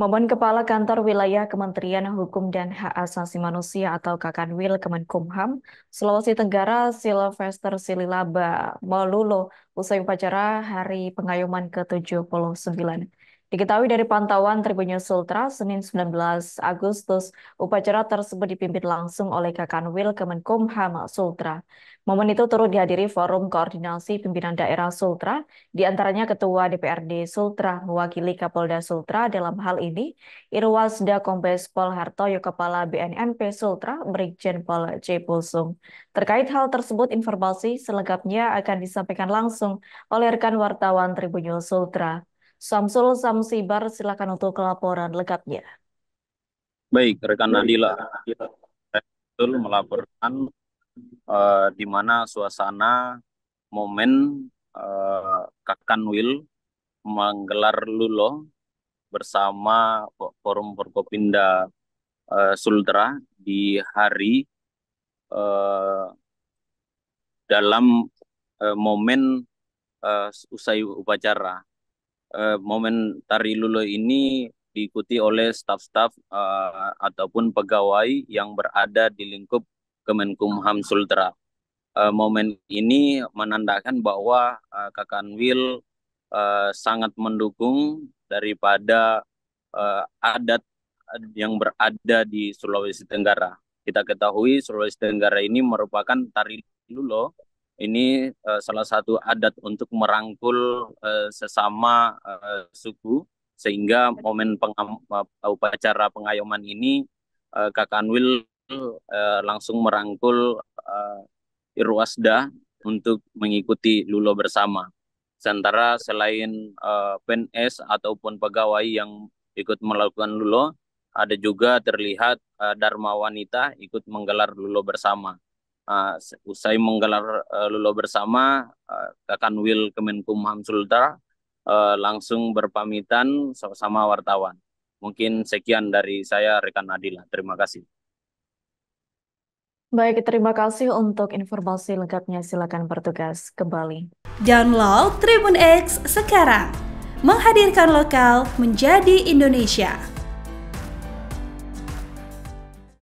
Momen Kepala Kantor Wilayah Kementerian Hukum dan Hak Asasi Manusia atau Kakanwil Kemenkumham, Sulawesi Tenggara Silvester Sililaba Malulo usai upacara Hari Pengayuman ke-79. Diketahui dari pantauan Tribunnya Sultra, Senin 19 Agustus, upacara tersebut dipimpin langsung oleh Kakanwil Kemenkumham Sultra. Momen itu turut dihadiri Forum Koordinasi Pimpinan Daerah Sultra, diantaranya Ketua DPRD Sultra mewakili Kapolda Sultra dalam hal ini, Irwasda Kombes Pol Hartoyo Kepala BNNP Sultra, Brigjen Pol C Pulsung. Terkait hal tersebut, informasi selengkapnya akan disampaikan langsung oleh rekan wartawan Tribunnya Sultra. Samsul Samsibar, silakan untuk laporan lengkapnya. Baik, rekan Nadila. Betul melaporkan uh, di mana suasana momen uh, eh, Kakanwil menggelar lulo bersama Forum Forkopinda uh, eh, Sultra di hari uh, dalam uh, momen uh, usai upacara uh, momen tari lulu ini diikuti oleh staf-staf uh, eh, ataupun pegawai yang berada di lingkup Kemenkumham Sultra. Uh, momen ini menandakan bahwa uh, Kakanwil uh, sangat mendukung daripada uh, adat yang berada di Sulawesi Tenggara. Kita ketahui Sulawesi Tenggara ini merupakan tari lulu ini uh, salah satu adat untuk merangkul uh, sesama uh, suku sehingga momen upacara pengayoman ini uh, Kakanwil uh, langsung merangkul uh, Irwasda untuk mengikuti lulo bersama. Sementara selain uh, PNS ataupun pegawai yang ikut melakukan lulo, ada juga terlihat uh, Dharma wanita ikut menggelar lulo bersama uh, usai menggelar uh, eh, lulu bersama uh, ah, Kakanwil Kemenkumham Sultra, uh, eh, langsung berpamitan sama wartawan. Mungkin sekian dari saya rekan Adila. Terima kasih. Baik, terima kasih untuk informasi lengkapnya. Silakan bertugas kembali. Download Tribun X sekarang. Menghadirkan lokal menjadi Indonesia.